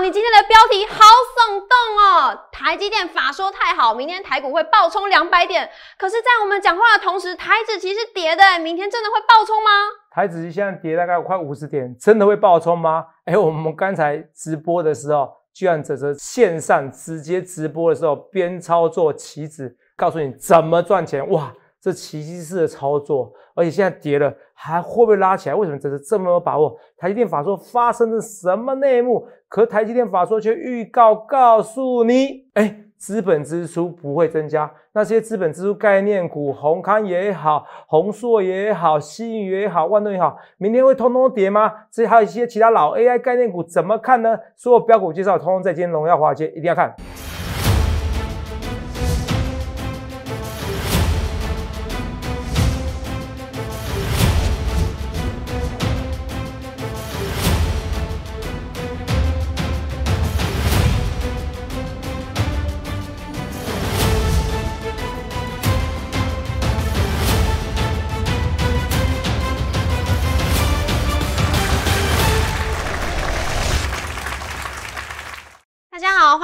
你今天的标题好耸动哦！台积电法说太好，明天台股会暴冲两百点。可是，在我们讲话的同时，台指其实跌的。明天真的会暴冲吗？台指现在跌大概快五十点，真的会暴冲吗？哎，我们刚才直播的时候，居然只是线上直接直播的时候，边操作棋子，告诉你怎么赚钱。哇！这奇迹式的操作，而且现在跌了，还会不会拉起来？为什么这是这么有把握？台积电法说发生了什么内幕？可台积电法说却预告告诉你，哎，资本支出不会增加。那些资本支出概念股，红康也好，红硕也好，新宇也好，万东也好，明天会通通跌吗？这还有一些其他老 AI 概念股，怎么看呢？所有标股介绍通通在今天龙要划接，一定要看。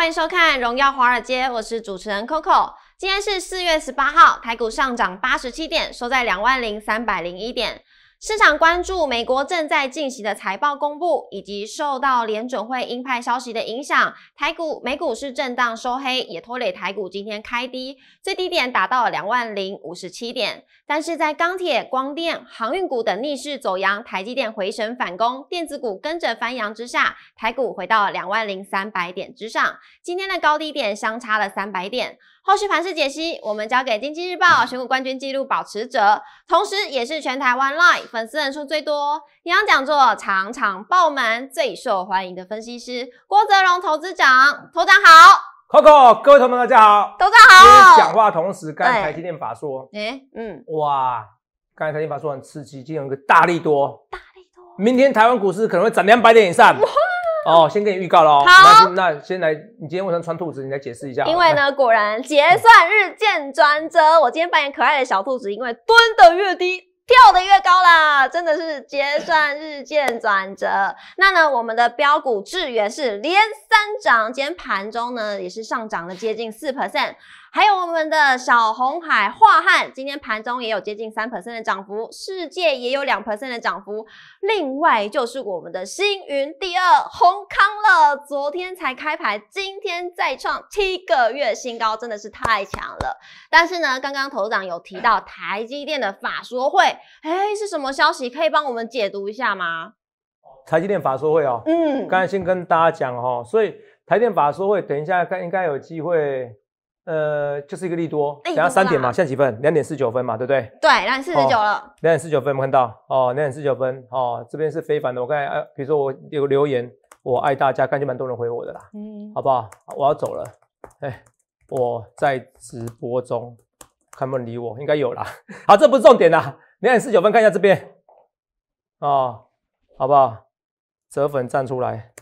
欢迎收看《荣耀华尔街》，我是主持人 Coco。今天是四月十八号，台股上涨八十七点，收在两万零三百零一点。市场关注美国正在进行的财报公布，以及受到联准会鹰派消息的影响，台股、美股是震荡收黑，也拖累台股今天开低，最低点达到了两万零五十七点。但是在钢铁、光电、航运股等逆势走阳，台积电回神反攻，电子股跟着翻扬之下，台股回到两万零三百点之上，今天的高低点相差了三百点。后续盘市解析，我们交给《经济日报》选股冠军纪录保持者，同时也是全台湾 LINE 粉丝人数最多、演讲座场场爆满、最受欢迎的分析师郭泽荣投资长。投长好，Coco 各位同仁大家好，投资长好。讲话同时，刚才金电法说，哎，嗯，哇，刚才金电法说很刺激，今天有个大力多，大力多，明天台湾股市可能会涨两百点以上。哦，先给你预告了。好，那先来，你今天晚上穿兔子，你来解释一下。因为呢，果然结算日见转折。我今天扮演可爱的小兔子，因为蹲的越低，跳的越高啦，真的是结算日渐转折。那呢，我们的标股智元是连三涨，今天盘中呢也是上涨了接近四 percent。还有我们的小红海华汉，今天盘中也有接近三 percent 的涨幅，世界也有两 percent 的涨幅。另外就是我们的星云第二红康了，昨天才开牌，今天再创七个月新高，真的是太强了。但是呢，刚刚头长有提到台积电的法说会，哎，是什么消息？可以帮我们解读一下吗？台积电法说会哦，嗯，刚才先跟大家讲哦，所以台电法说会，等一下应该有机会。呃，就是一个利多，等下三点嘛，现在几分？两点四九分嘛，对不对？对，两点四十九了。两点四九分，我看到哦，两点四九分哦，这边是非凡的。我刚才，比如说我有留言，我爱大家，感觉蛮多人回我的啦，嗯，好不好？我要走了，哎，我在直播中，看有没理我，应该有啦。好，这不是重点啦。两点四九分，看一下这边，哦，好不好？折粉站出来。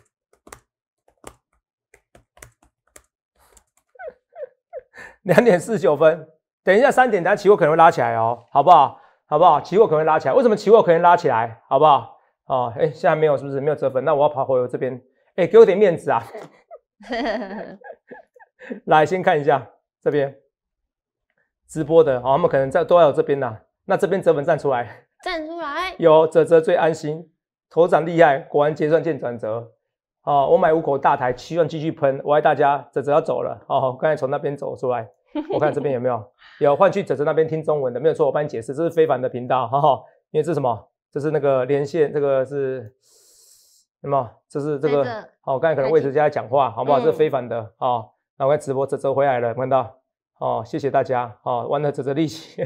两点四十九分，等一下三点，咱期货可能会拉起来哦，好不好？好不好？期货可能会拉起来，为什么期货可能拉起来？好不好？哦，哎，现在没有，是不是没有折本？那我要跑回我这边，哎，给我点面子啊！来，先看一下这边直播的，好，他们可能在都在我这边呐。那这边折本站出来，站出来，有泽泽最安心，头涨厉害，果然结算见转折。哦，我买五口大台，希万继续喷。我爱大家，泽泽要走了，哦，刚才从那边走出来。我看这边有没有有换去泽泽那边听中文的没有错，我帮你解释，这是非凡的频道，哈哈，因为这是什么？这是那个连线，这个是什么？这是这个，好，刚才可能位置在讲话，好不好？这是非凡的，好，那我开直播泽泽回来了，看到哦，谢谢大家，好，玩了泽泽力气，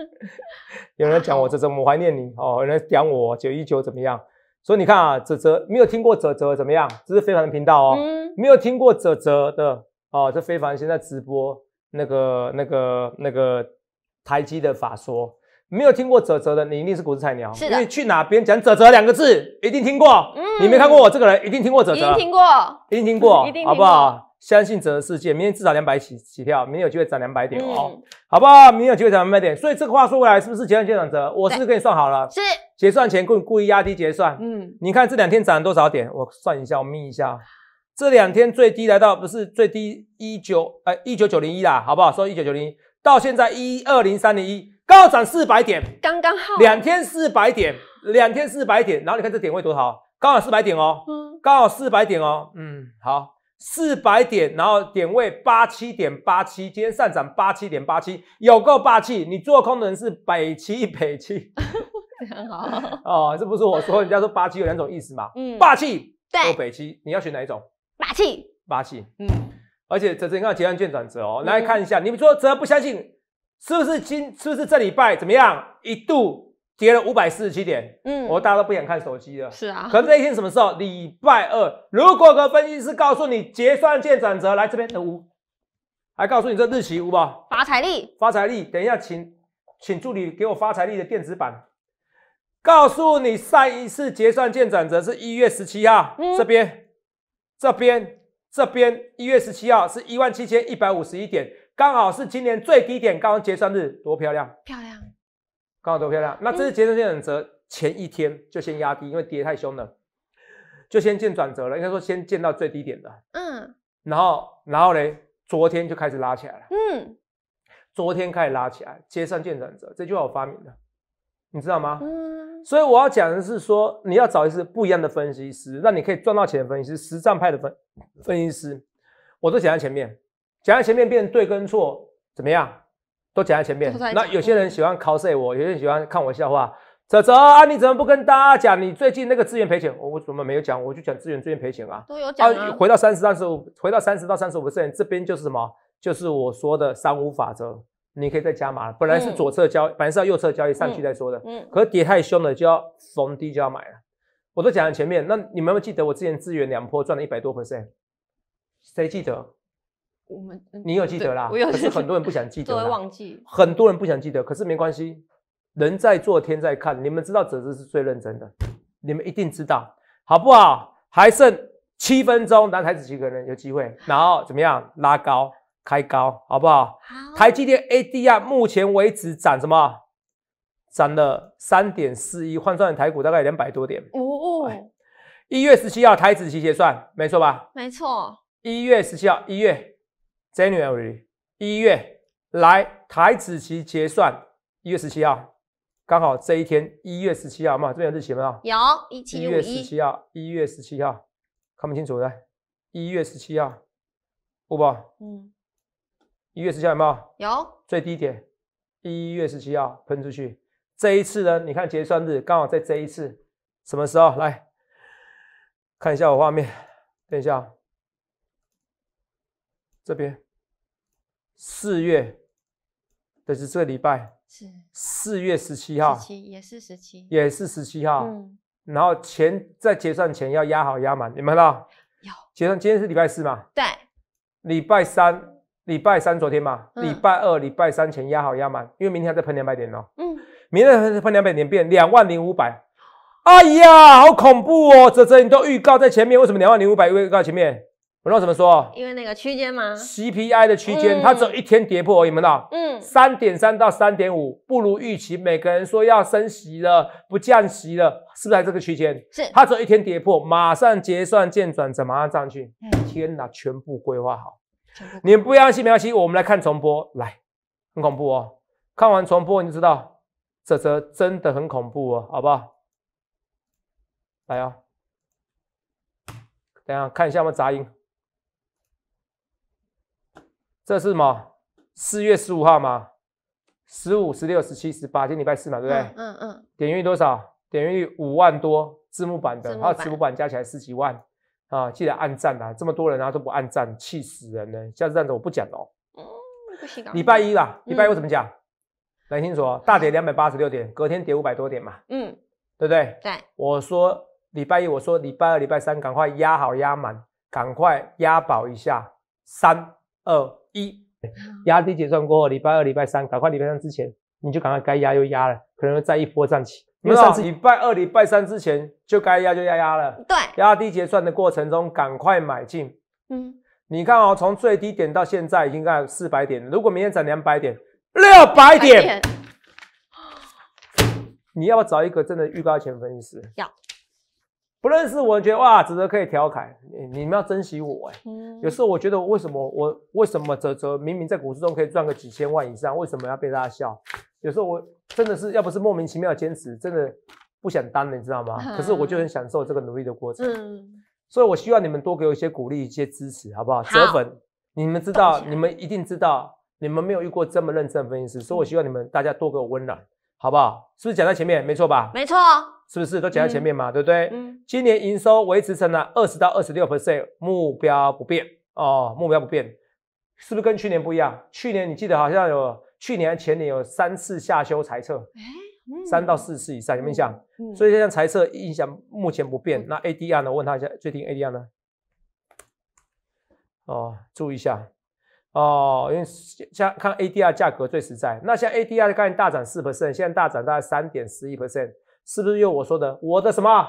有人讲我泽泽，我怀念你，哦，有人讲我九一九怎么样？所以你看啊，泽泽没有听过泽泽怎么样？这是非凡的频道哦，没有听过泽泽的，哦，这非凡现在直播。那个、那个、那个台积的法说，没有听过泽泽的，你一定是股市菜鸟。是的。因为去哪，边讲泽泽两个字，一定听过。嗯。你没看过我这个人，一定听过泽泽。一定听过。一定听过，好不好？相信泽的世界，明天至少两百起起跳，明天有机会涨两百点，哦，好不好？明天有机会涨两百点。所以这个话说回来，是不是结算就涨泽？我是跟你算好了。是。结算前故意压低结算。嗯。你看这两天涨多少点？我算一下，我眯一下。这两天最低来到不是最低一九呃一九九零一啦，好不好？说一九九零一到现在一二零三零一，高涨四百点，刚刚好。两天四百点，两天四百点，然后你看这点位多少？刚好四百点哦，嗯，刚好四百点哦，嗯，好，四百点，然后点位八七点八七，今天上涨八七点八七，有够霸气！你做空的人是北七北七，很好哦，这不是我说，人家说八七有两种意思嘛，嗯，霸气，对，北七，你要选哪一种？霸气，霸气，嗯，而且这刚刚结算卷转折哦，来看一下，你们说只要不相信，是不是今是不是这礼拜怎么样一度跌了五百四十七点，嗯，我大家都不想看手机了，是啊，可能那一天什么时候礼拜二，如果个分析师告诉你结算券转折来这边的五，来告诉你这日期五吧，发财力，发财力，等一下请，请助理给我发财力的电子版，告诉你上一次结算券转折是一月十七号，这边。这边这边一月十七号是一万七千一百五十一点，刚好是今年最低点。刚刚结算日多漂亮，漂亮，刚好多漂亮。那这是结算见转折前一天就先压低，因为跌太凶了，就先见转折了。应该说先见到最低点的。嗯。然后然后呢，昨天就开始拉起来了。嗯。昨天开始拉起来，结算见转折，这句话我发明的，你知道吗？嗯。所以我要讲的是说，你要找一次不一样的分析师，让你可以赚到钱的分析师，实战派的分分析师，我都讲在前面，讲在前面，变对跟错怎么样，都讲在前面。那有些人喜欢 coser 我，有些人喜欢看我笑话。泽泽啊，你怎么不跟大家讲你最近那个资源赔钱？我我怎么没有讲？我就讲资源最近赔钱啊。都有讲啊。回到三十到十五，回到三十到三十五 percent，这边就是什么？就是我说的三五法则。你可以再加码了，本来是左侧交易，本来是要右侧交易上去再说的。嗯，可是跌太凶了，就要逢低就要买了。我都讲了前面，那你们有有记得我之前资源两波赚了一百多 percent？谁记得？我们？你有记得啦？可是很多人不想记 得，都会忘记。很多人不想记得，可是没关系，人在做天在看。你们知道哲子是最认真的，你们一定知道，好不好？还剩七分钟，男孩子几个人有机会？然后怎么样拉高？太高好不好？好。台积电 ADR 目前为止涨什么？涨了三点四一，换算台股大概两百多点。哦。一月十七号台子期结算，没错吧？没错。一月十七号，一月 January，一月来台子期结算，一月十七号，刚好这一天，一月十七号嘛？对有日期没有？有。一月十七号，一月十七号，看不清楚了。一月十七号，不不，嗯。一月十七号有有？有最低点，一月十七号喷出去。这一次呢，你看结算日刚好在这一次，什么时候来看一下我画面？等一下，这边四月，这是这个礼拜是四月十七号，七也是十七，也是十七号。嗯，然后前在结算前要压好压满，你们看到？有结算今天是礼拜四嘛？对，礼拜三。礼拜三昨天嘛，礼拜二、礼拜三前压好压满，因为明天要再喷两百点哦。嗯，明天还是喷两百点，变两万零五百。哎呀，好恐怖哦！泽泽，你都预告在前面，为什么两万零五百预告前面？我道怎么说？因为那个区间吗？CPI 的区间，它只有一天跌破而已，没呐，嗯，三点三到三点五，不如预期。每个人说要升息了，不降息了，是不是在这个区间？是，它只有一天跌破，马上结算见转，怎么样上上去？嗯，天哪，全部规划好。你们不要信不要系，我们来看重播，来，很恐怖哦。看完重播你就知道，这则真的很恐怖哦，好不好？来哦，等下看一下我们杂音。这是什么？四月十五号嘛，十五、十六、十七、十八，今天礼拜四嘛，对不对？嗯嗯。点阅率多少？点阅率五万多，字幕版的，然后字幕版加起来十几万。啊！记得按赞啊！这么多人啊都不按赞，气死人了！下次这样子我不讲了哦。嗯，不啊。礼拜一啦，礼拜一我怎么讲？来听说，大跌两百八十六点，隔天跌五百多点嘛。嗯，对不对？对。我说礼拜一，我说礼拜二、礼拜三赶快压好压满，赶快压保一下。三二一，压低结算过后，礼拜二、礼拜三，赶快礼拜三之前，你就赶快该压又压了，可能会再一波站起。你知礼拜二、礼拜三之前就该压就压压了。对，压低结算的过程中，赶快买进。嗯，你看哦，从最低点到现在已经在四百点，如果明天涨两百点，六百点，你要不要找一个真的预告前分析师？要。不认识我觉得哇，泽泽可以调侃，你们要珍惜我哎。嗯，有时候我觉得我为什么我为什么泽泽明明在股市中可以赚个几千万以上，为什么要被大家笑？有时候我真的是要不是莫名其妙坚持，真的不想当了，你知道吗？可是我就很享受这个努力的过程。嗯，所以我希望你们多给我一些鼓励，一些支持，好不好？泽粉，你们知道，你们一定知道，你们没有遇过这么认真的分析师，所以我希望你们大家多给我温暖，好不好？是不是讲在前面没错吧？没错。是不是都讲在前面嘛？对不对？嗯，今年营收维持成了二十到二十六 percent，目标不变哦，目标不变，是不是跟去年不一样？去年你记得好像有去年前年有三次下修裁测，哎，三到四次以上有有印象。所以现在财测印象目前不变。那 ADR 呢？问他一下，最近 ADR 呢？哦，注意一下，哦，因为像看 ADR 价格最实在。那像 ADR 的概念大涨四 percent，现在大涨大概三点四一 percent。是不是又我说的？我的什么？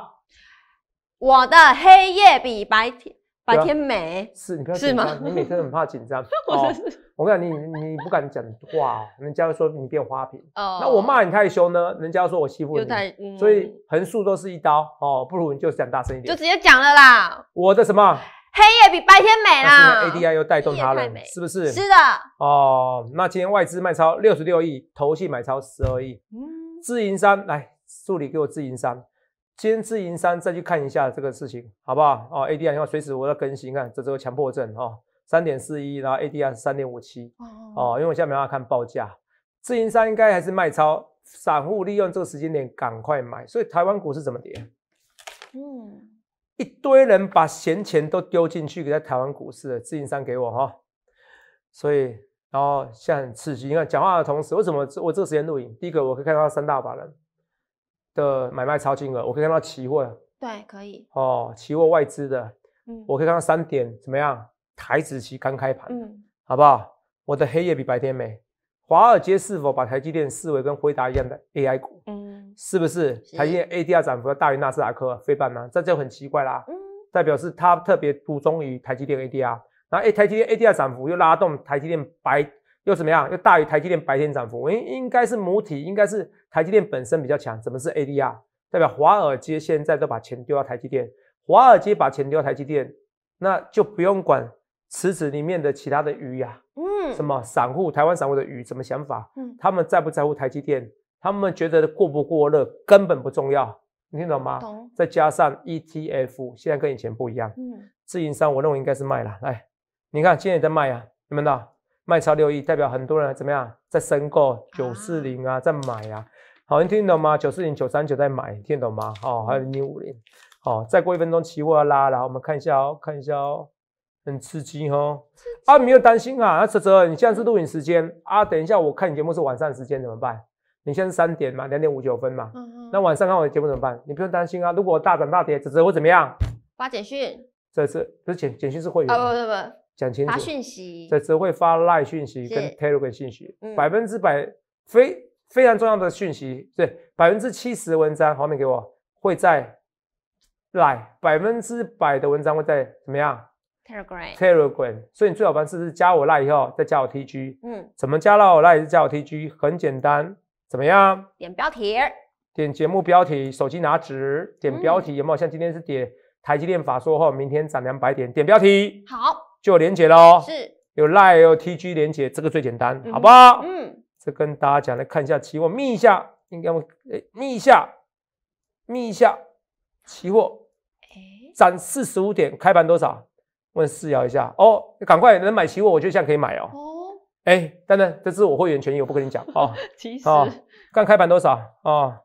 我的黑夜比白天白天美。是，你怕紧张吗？你每天很怕紧张。我我跟你，你不敢讲话，人家说你变花瓶。哦，那我骂你太凶呢，人家说我欺负你。所以横竖都是一刀哦。不如你就讲大声一点，就直接讲了啦。我的什么？黑夜比白天美啦。A D I 又带动它了，是不是？是的。哦，那今天外资卖超六十六亿，投信买超十二亿。嗯，自营商来。助理给我自营商，先自营商再去看一下这个事情，好不好？哦，ADR 要随时我要更新，你看这这个强迫症哦，三点四一，然后 ADR 三点五七，哦因为我现在没办法看报价，自营商应该还是卖超，散户利用这个时间点赶快买，所以台湾股市怎么跌？嗯，一堆人把闲钱都丢进去，给在台湾股市的自营商给我哈，所以然后现在很刺激，你看讲话的同时，为什么我这个时间录影？第一个我可以看到三大法人。的买卖超金额，我可以看到期货对，可以哦，期货外资的，嗯，我可以看到三点怎么样？台子期刚开盘，嗯，好不好？我的黑夜比白天美。华尔街是否把台积电视为跟辉达一样的 AI 股？嗯，是不是台积电 ADR 涨幅要大于纳斯达克非板呢？这就很奇怪啦，嗯，代表是它特别注重于台积电 ADR，然后台积电 ADR 涨幅又拉动台积电白。又怎么样？又大于台积电白天涨幅，应应该是母体，应该是台积电本身比较强。怎么是 ADR？代表华尔街现在都把钱丢到台积电，华尔街把钱丢台积电，那就不用管池子里面的其他的鱼呀。嗯，什么散户，台湾散户的鱼怎么想法？嗯，他们在不在乎台积电？他们觉得过不过热根本不重要，你听懂吗？懂。再加上 ETF，现在跟以前不一样。嗯，自营商我认为应该是卖了。来，你看现在在卖啊，你们呢？卖超六亿，代表很多人怎么样在申购九四零啊，在买啊，好，你听懂吗？九四零、九三九在买，听懂吗？好，还有五零。好，再过一分钟期货要拉了，我们看一下哦，看一下哦，很刺激哈。啊，没有担心啊，那泽泽，你现在是录影时间啊？等一下我看你节目是晚上时间怎么办？你现在是三点嘛，两点五九分嘛，那晚上看我的节目怎么办？你不用担心啊，如果大涨大跌，泽泽会怎么样？发简讯。这是这简简讯是会员啊？不不不。讲清楚，发讯息，这则会发 Line 讯息跟 Telegram 信息，百分之百非非常重要的讯息，对，百分之七十文章后面给我会在 Line，百分之百的文章会在怎么样 Telegram Telegram，所以你最好方式是加我 Line 以后再加我 TG，嗯，怎么加到我 Line 是加我 TG 很简单，怎么样？点标题，点节目标题，手机拿纸，点标题有有？像今天是点台积电法说后，明天涨两百点，点标题，好。就有连接喽，是，有 LIE，有 TG 连接，这个最简单，好不好？嗯，这跟大家讲，来看一下期货，密一下，应该，诶，密一下，密一下，期货，诶，涨四十五点，开盘多少？问四遥一下，哦，赶快能买期货，我就现在可以买哦。哦，哎，等等，这是我会员权益，我不跟你讲哦。啊，刚开盘多少？哦？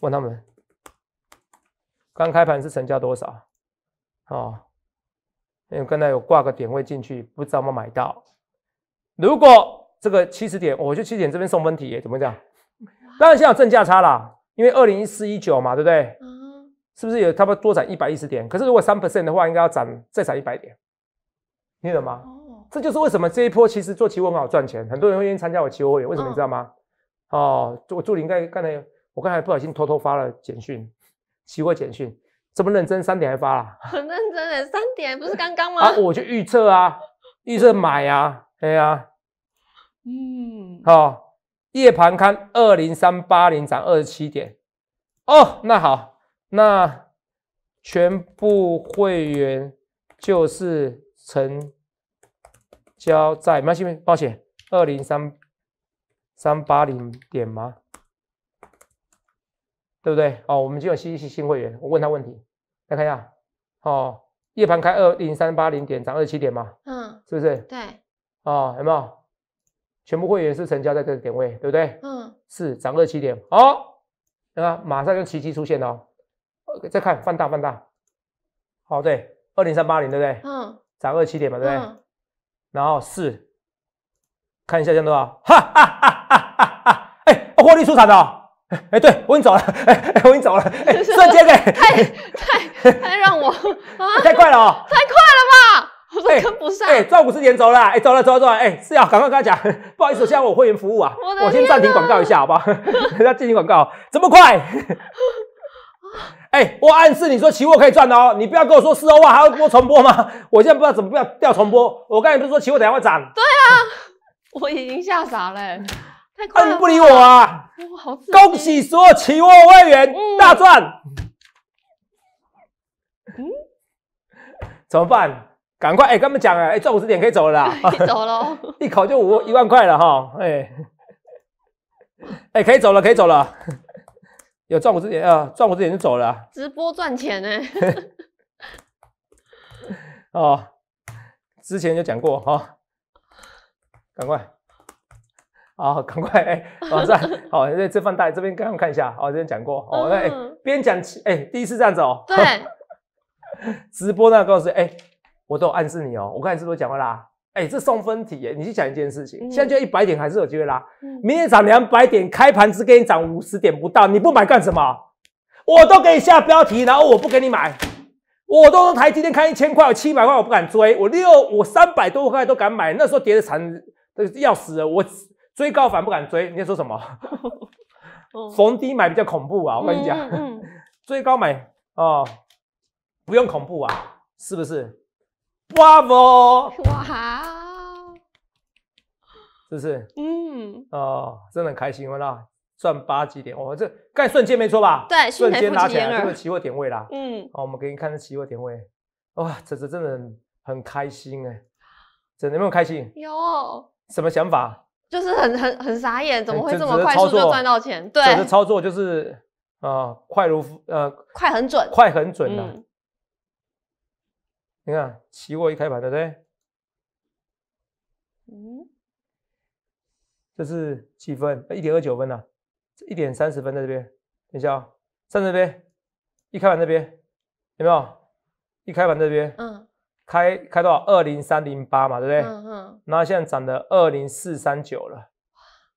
问他们。刚开盘是成交多少？哦，因为刚才有挂个点位进去，不知道有没有买到。如果这个七十点，我就七十点这边送分题，怎么讲？当然现在有正价差啦，因为二零一四一九嘛，对不对？是不是有差不多多涨一百一十点？可是如果三 percent 的话，应该要涨再涨一百点，听懂吗？哦，这就是为什么这一波其实做期货很好赚钱，很多人会愿意参加我期货会。为什么你知道吗？哦，我助理该刚才，我刚才不小心偷偷发了简讯。期货简讯，这么认真，三点还发了？很认真嘞，三点不是刚刚吗？啊，我就预测啊，预测买啊，对啊，嗯，好，夜盘看二零三八零涨二十七点，哦，那好，那全部会员就是成交在，没抱歉，抱歉，二零三三八零点吗？对不对？哦，我们今天新新会员，我问他问题，来看一下。哦，夜盘开二零三八零点，涨二七点嘛？嗯，是不是？对。哦，有没有？全部会员是成交在这个点位，对不对？嗯。是涨二七点，好，那马上就奇迹出现了。哦，再看，放大，放大。哦，对，二零三八零，对不对？嗯。涨二七点嘛，对不对？然后四，看一下，降多少？哈哈哈哈哈哈！哎，获利出场的。哎，对我已经走了，哎我已经走了，哎，瞬间嘞，太太太让我，太快了哦，太快了吧，我都跟不上，哎赚五十点走了，哎走了走了走了，哎是要赶快跟他讲，不好意思，现在我会员服务啊，我先暂停广告一下好不好？人 家进行广告，这么快，哎，我暗示你说期货可以赚的哦，你不要跟我说四万万还要播重播吗？我现在不知道怎么不要掉重播，我刚才不是说期货下会涨？对啊，我已经吓傻了。太快了！不理我啊！哇，好恭喜所有企鹅会员大赚！嗯？怎么办？赶快！哎，跟他们讲哎，哎，赚五十点可以走了啦！走了，一口就五一万块了哈！哎，哎，可以走了，可以走了！有赚五十点啊！赚五十点就走了。直播赚钱呢？哦，之前就讲过哈，赶快！好，赶快哎，马上好。那这放大这边刚刚看一下，哦，这边讲过，哦，那边讲哎，第一次这样子哦，对，直播那告诉哎，我都有暗示你哦，我刚才是不是讲过啦？哎，这送分题耶，你去讲一件事情，现在就一百点还是有机会拉，明天涨两百点，开盘只给你涨五十点不到，你不买干什么？我都给你下标题，然后我不给你买，我都说台积电看一千块，七百块我不敢追，我六我三百多块都敢买，那时候跌的惨要死了，我。追高反不敢追，你在说什么？逢低买比较恐怖啊！我跟你讲，追高买哦，不用恐怖啊，是不是？哇哦！哇哈！是不是？嗯。哦，真的开心了那赚八几点？我这干瞬间没错吧？对，瞬间拉起来这个期货点位啦。嗯。哦，我们给你看这期货点位，哇，这这真的很开心哎！的有没有开心？有。什么想法？就是很很很傻眼，怎么会这么快速就赚到钱？对，这的操作就是啊，快如呃，快很准，快很准的。你看，期货一开盘对不对？嗯，这是几分，一点二九分了，一点三十分在这边。等一下啊，上这边，一开盘这边有没有？一开盘这边，嗯。开开到二零三零八嘛，对不对？嗯哼。那现在涨的二零四三九了。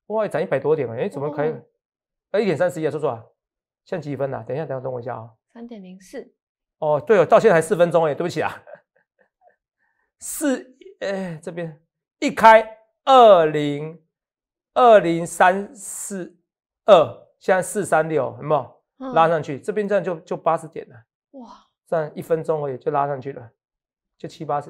哇，涨一百多点了。哎，怎么开？哎，一点三十一，说说啊。现在几分了？等一下，等等我一下啊。三点零四。哦，对哦，到现在还四分钟哎，对不起啊。四哎，这边一开二零二零三四二，现在四三六，有没有？拉上去，这边这样就就八十点了。哇，这样一分钟而已就拉上去了。就七八十，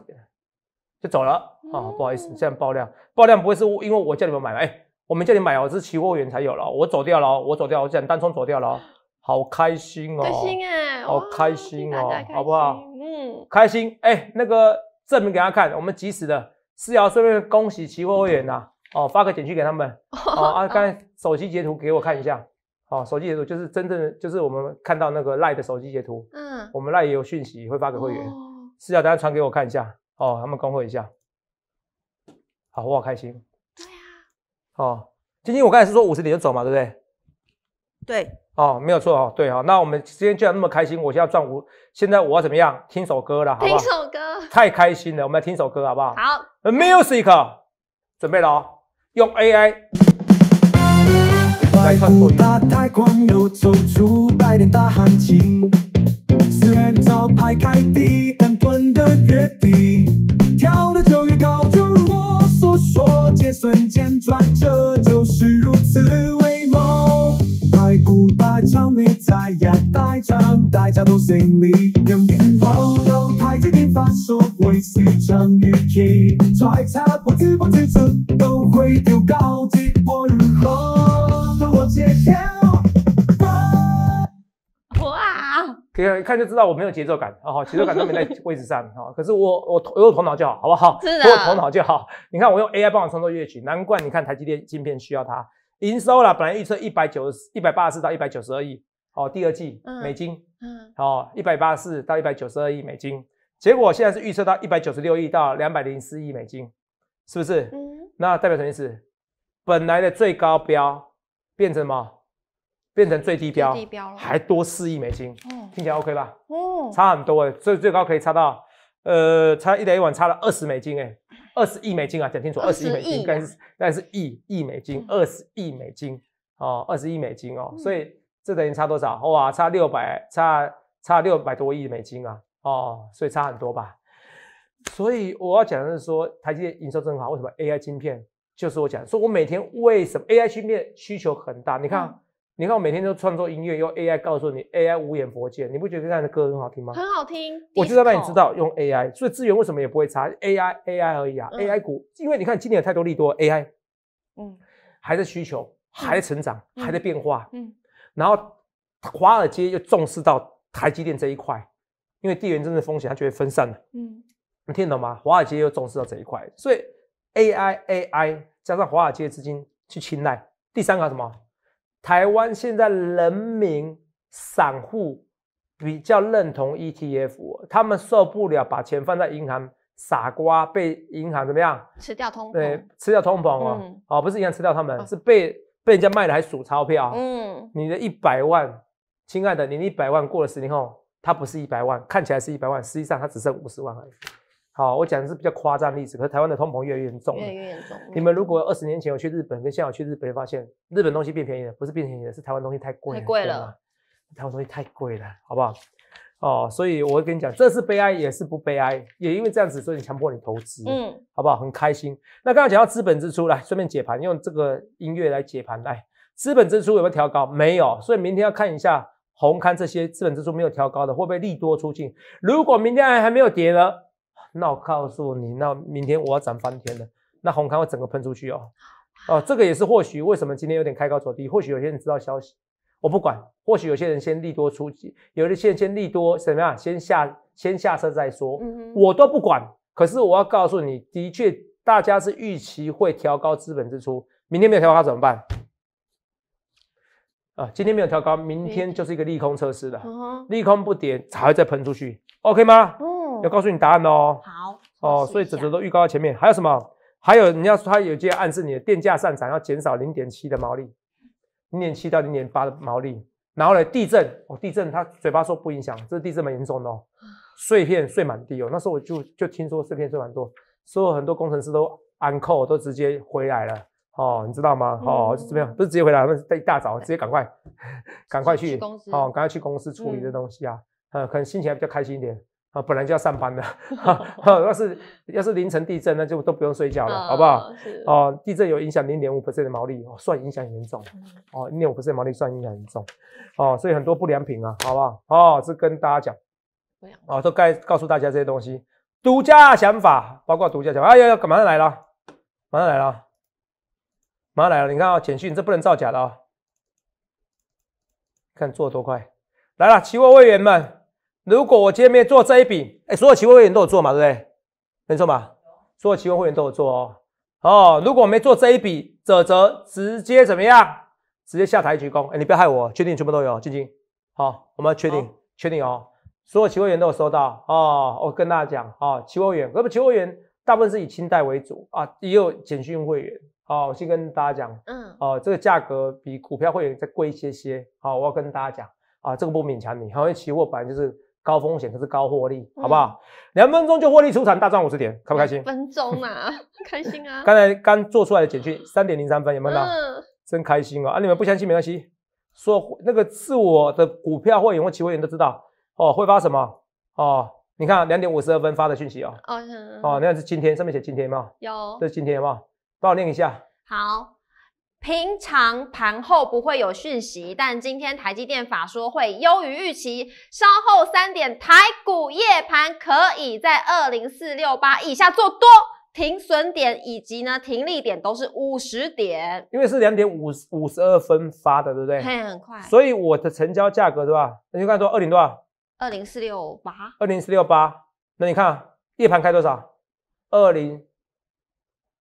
就走了啊！不好意思，这样爆量，爆量不会是因为我叫你们买吗？哎，我们叫你买，我是期货会员才有了，我走掉了，我走掉，我讲单冲走掉了，好开心哦！开心哎，好开心哦，好不好？嗯，开心哎，那个证明给他看，我们及时的。是瑶顺便恭喜期货会员呐，哦，发个简讯给他们。哦啊，刚才手机截图给我看一下，哦，手机截图就是真正的，就是我们看到那个赖的手机截图。嗯，我们赖也有讯息会发给会员。试下，大家传给我看一下。哦，他们恭贺一下。好，我好开心。对呀。哦，晶晶，我刚才是说五十点就走嘛，对不对？对。哦，没有错哦，对哈。那我们今天既然那么开心，我现在赚五，现在我要怎么样？听首歌了，好不好？听首歌。太开心了，我们来听首歌好不好？好。Music，准备了哦，用 AI 来创作音乐。越低跳得就越高，就如我所说，这瞬间转折就是如此威猛。太孤单，唱你再也带不走，大家都心里有底。朋友太极天发说会死成逾期，揣测或自暴自弃，都会丢高低。我如何自我天。你看，看就知道我没有节奏感，哦，节奏感都没在 位置上，好，可是我我有头脑就好，好不好？是的，有头脑就好。你看我用 AI 帮我创作乐曲，难怪你看台积电晶片需要它营收了，本来预测一百九十一百八十四到一百九十二亿，哦，第二季美金，嗯，哦，一百八十四到一百九十二亿美金，结果现在是预测到一百九十六亿到两百零四亿美金，是不是？嗯，那代表什么意思？本来的最高标变成什么？变成最低标，还多四亿美金，听起来 OK 吧？哦，差很多哎，最最高可以差到，呃，差一点一往差了二十美金哎，二十亿美金啊，讲清楚，二十亿美金，应该是但是亿亿美金，二十亿美金哦，二十亿美金哦，所以这等于差多少？哇，差六百，差差六百多亿美金啊！哦，所以差很多吧？所以我要讲的是说，台积电营收真好，为什么 AI 晶片就是我讲，说我每天为什么 AI 芯片需求很大？你看。你看，我每天都创作音乐，用 AI 告诉你，AI 五眼佛姐，你不觉得这样的歌很好听吗？很好听，我就要让你知道用 AI，所以资源为什么也不会差？AI，AI 而已啊，AI 股，因为你看今年有太多利多 AI，嗯，还在需求，还在成长，还在变化，嗯，然后华尔街又重视到台积电这一块，因为地缘政治风险，它就会分散了，嗯，你听懂吗？华尔街又重视到这一块，所以 AI，AI 加上华尔街资金去青睐，第三个什么？台湾现在人民散户比较认同 ETF，他们受不了把钱放在银行，傻瓜被银行怎么样？吃掉通膨？对，吃掉通膨啊！哦，不是银行吃掉他们，是被被人家卖了还数钞票。嗯，你的一百万，亲爱的，你的一百万过了十年后，它不是一百万，看起来是一百万，实际上它只剩五十万而已。好，我讲的是比较夸张例子，可是台湾的通膨越来越严重，越来越严重。你们如果二十年前我去日本，跟现在去日本，发现日本东西变便宜了，不是变便宜，了，是台湾东西太贵，太贵了，台湾东西太贵了，好不好？哦，所以我会跟你讲，这是悲哀，也是不悲哀，也因为这样子，所以你强迫你投资，嗯，好不好？很开心。那刚刚讲到资本支出，来顺便解盘，用这个音乐来解盘来。资本支出有没有调高？没有，所以明天要看一下红勘这些资本支出没有调高的，会不会利多出境？如果明天还没有跌呢？那我告诉你，那明天我要涨翻天了，那红康会整个喷出去哦。哦，这个也是或许为什么今天有点开高走低，或许有些人知道消息，我不管，或许有些人先利多出击，有的先先利多怎么样，先下先下车再说，我都不管。可是我要告诉你，的确大家是预期会调高资本支出，明天没有调高怎么办？啊，今天没有调高，明天就是一个利空测试了，利空不点才会再喷出去，OK 吗？要告诉你答案哦。好哦，所以整个都预告在前面。还有什么？还有你要他有些暗示，你的电价上涨要减少零点七的毛利，零点七到零点八的毛利。然后呢，地震哦，地震他嘴巴说不影响，这是地震蛮严重的哦，碎片碎满地哦。那时候我就就听说碎片碎蛮多，所以很多工程师都安扣都直接回来了哦，你知道吗？哦，怎么样？不是直接回来，他们在一大早直接赶快赶快去公司哦，赶快去公司处理这东西啊。嗯，可能心情还比较开心一点。啊，本来就要上班的，要是要是凌晨地震，那就都不用睡觉了，好不好？哦，地震有影响零点五的毛利，算影响严重。哦，零点五毛利算影响严重。哦，所以很多不良品啊，好不好？哦，是跟大家讲，哦，都该告诉大家这些东西。独家想法，包括独家想，哎呀，要马上来了，马上来了，马上来了，你看啊，简讯这不能造假的啊，看做多快，来了，期货会员们。如果我今天没做这一笔，哎，所有期货会员都有做嘛，对不对？没错嘛，所有期货会员都有做哦。哦，如果没做这一笔，泽泽直接怎么样？直接下台鞠躬。哎，你不要害我，确定全部都有，晶晶。好，我们确定，确定哦。所有期货员都有收到哦。我跟大家讲哦，期货员，那么期货员大部分是以清代为主啊，也有简讯会员。好，我先跟大家讲，嗯，哦，这个价格比股票会员再贵一些些。好，我要跟大家讲啊，这个不勉强你，好像期货本来就是。高风险可是高获利，好不好？两分钟就获利出场，大赚五十点，开不开心？分钟啊，开心啊！刚才刚做出来的减去三点零三分，有没有呢？真开心啊！啊，你们不相信没关系，说那个是我的股票会员或期货员都知道哦，会发什么哦？你看两点五十二分发的讯息哦，哦，你看是今天，上面写今天有没有？有，这是今天有没有？帮我念一下。好。平常盘后不会有讯息，但今天台积电法说会优于预期。稍后三点台股夜盘可以在二零四六八以下做多，停损点以及呢停利点都是五十点。因为是两点五五十二分发的，对不对？很很快。所以我的成交价格对吧？你就看说二零多少？二零四六八。二零四六八。那你看夜盘开多少？二零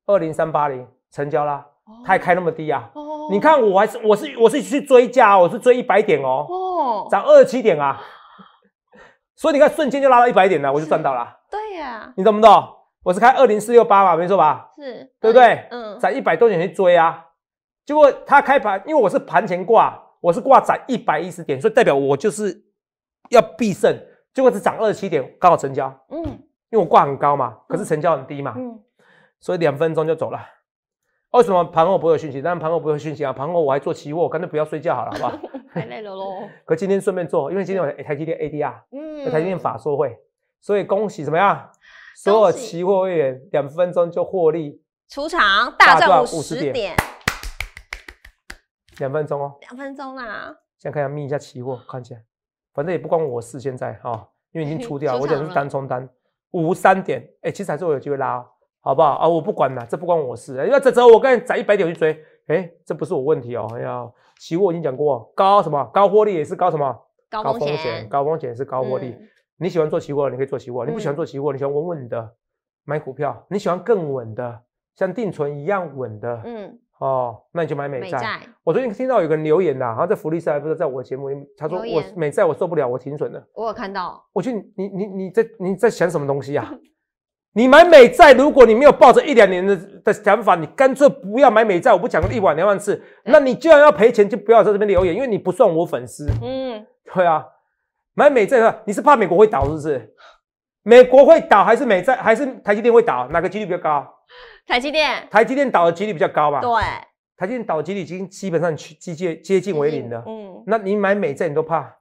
二零三八零成交啦。他还开那么低啊？你看，我还是我是我是去追哦，我是追一百点哦。哦，涨二十七点啊，所以你看，瞬间就拉到一百点了，我就赚到了。对呀，你懂不懂？我是开二零四六八嘛，没错吧？是，对不对？嗯。涨一百多点去追啊，结果他开盘，因为我是盘前挂，我是挂涨一百一十点，所以代表我就是要必胜。结果只涨二十七点，刚好成交。嗯，因为我挂很高嘛，可是成交很低嘛。嗯。所以两分钟就走了。为什么盘后不会有讯息？但然盘后不会有讯息啊！盘后我还做期货，干脆不要睡觉好了，好不好？太累了喽。可今天顺便做，因为今天有台积电 ADR，嗯，台积电法说会，所以恭喜怎么样？所有期货会员两分钟就获利，出场大赚五十点，两分钟哦，两分钟啦。先看一下咪一下期货，看起下，反正也不关我事，现在哈，因为已经出掉，我讲是单冲单，五三点，哎，其实还是我有机会拉。好不好啊？我不管了，这不关我事。要涨涨，我跟你涨一百点，我去追。哎，这不是我问题哦。哎呀，期货我已经讲过，高什么高获利也是高什么高风险，高风险也是高获利。你喜欢做期货，你可以做期货；你不喜欢做期货，你喜欢稳稳的买股票，你喜欢更稳的，像定存一样稳的。嗯，哦，那你就买美债。我最近听到有个留言的，好像在福利社，不是在我的节目，他说我美债我受不了，我停损了。我有看到。我去，你你你你在你在想什么东西呀？你买美债，如果你没有抱着一两年的的想法，你干脆不要买美债。我不讲一万两万次，那你既然要赔钱，就不要在这边留言，因为你不算我粉丝。嗯，对啊，买美债话，你是怕美国会倒是不是？美国会倒还是美债还是台积电会倒？哪个几率比较高？台积电，台积电倒的几率比较高吧？对，台积电倒的几率已经基本上去接近接近为零了。嗯，那你买美债你都怕？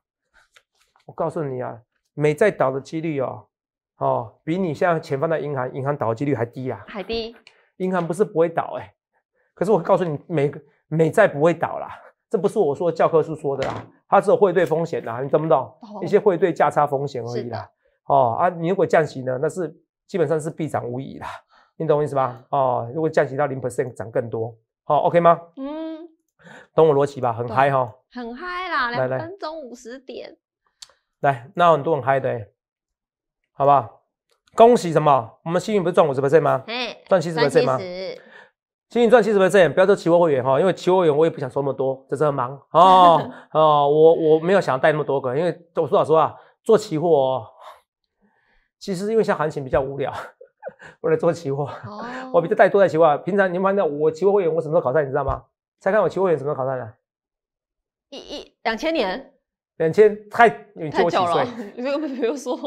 我告诉你啊，美债倒的几率哦。哦，比你现在钱放在银行，银行倒的几率还低啊，还低。银行不是不会倒哎，可是我告诉你，美美债不会倒啦，这不是我说教科书说的啦，它只有汇兑风险啦，你懂不懂？一些汇兑价差风险而已啦。哦啊，你如果降息呢，那是基本上是必涨无疑啦，你懂我意思吧？哦，如果降息到零 percent，涨更多。好，OK 吗？嗯，懂我逻辑吧？很嗨哈。很嗨啦，两分钟五十点，来，那很多很嗨的。好吧，恭喜什么？我们幸运不是赚五十倍胜吗？哎，赚七十倍胜吗？幸运赚七十倍胜，不要做期货会员哈，因为期货会员我也不想做那么多，在这忙哦 哦，我我没有想要带那么多个，因为我说老实话，做期货其实因为像行情比较无聊，为 了做期货，我比较带多的期货。平常你们看到我期货会员，我什么时候考上你知道吗？猜看我期货会员什么时候考上的？一一两千年。两千太，你多几岁？不 用说，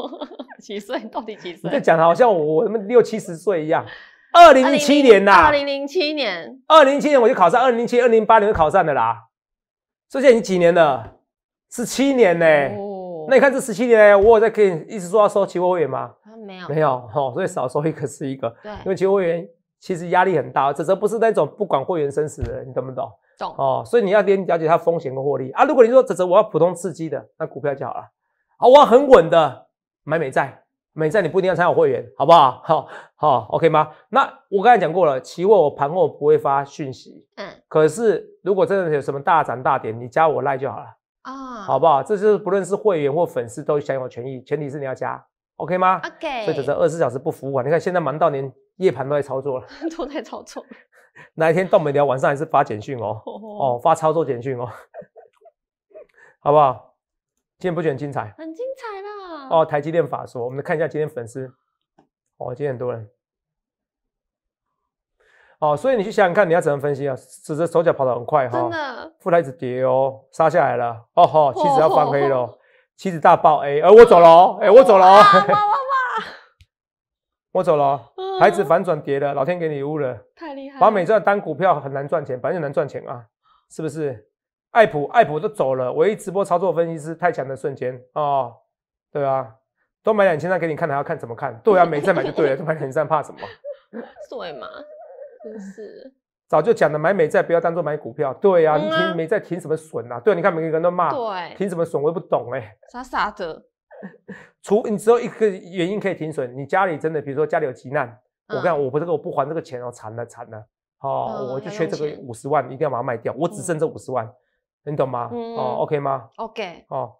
几岁？到底几岁？你在讲好像我我什六七十岁一样。二零零七年呐。二零零七年。二零零七年我就考上，二零零七、二零零八年就考上的啦。最近你几年了？十七年呢。哦。那你看这十七年，我有在跟你一直说要收期货会员吗？没有。没有，所以少收一个是一个。对。因为期货会员其实压力很大，这不是那种不管会员生死的，人，你懂不懂？哦，所以你要先了解它风险跟获利啊。如果你说，泽泽我要普通刺激的那股票就好了啊，我要很稳的买美债，美债你不一定要参考会员，好不好？好，好，OK 吗？那我刚才讲过了，期货我盘后不会发讯息，嗯，可是如果真的有什么大涨大跌，你加我赖就好了啊，好不好？这就是不论是会员或粉丝都享有权益，前提是你要加，OK 吗？OK。所以只是二十四小时不服务啊，你看现在忙到连夜盘都在操作了，都在操作。哪一天动没了，晚上还是发简讯哦，哦，发操作简讯哦，好不好？今天不觉得很精彩？很精彩啦！哦，台积电法说，我们看一下今天粉丝，哦，今天很多人，哦，所以你去想想看，你要怎么分析啊？指着手脚跑得很快哈，真的，台子跌哦，杀下来了，哦吼，妻子要翻黑了，妻子大爆 A，哎，我走了哦，哎，我走了哦。我走了，孩子反转跌了，老天给你误了，太厉害！把美债当股票很难赚钱，反正难赚钱啊，是不是？爱普爱普都走了，我一直播操作分析师太强的瞬间哦，对啊，都买两千三给你看，还要看怎么看？对啊，美债买就对了，都买两千三怕什么？对嘛，真是早就讲了，买美债不要当做买股票，对啊，你停美债停什么损啊？对，你看每个人都骂，停什么损，我不懂哎，傻傻的。除你只有一个原因可以停损，你家里真的比如说家里有急难，我讲我不这个我不还这个钱哦，惨了惨了哦，我就缺这个五十万，一定要把它卖掉，我只剩这五十万，你懂吗？哦，OK 吗？OK。哦，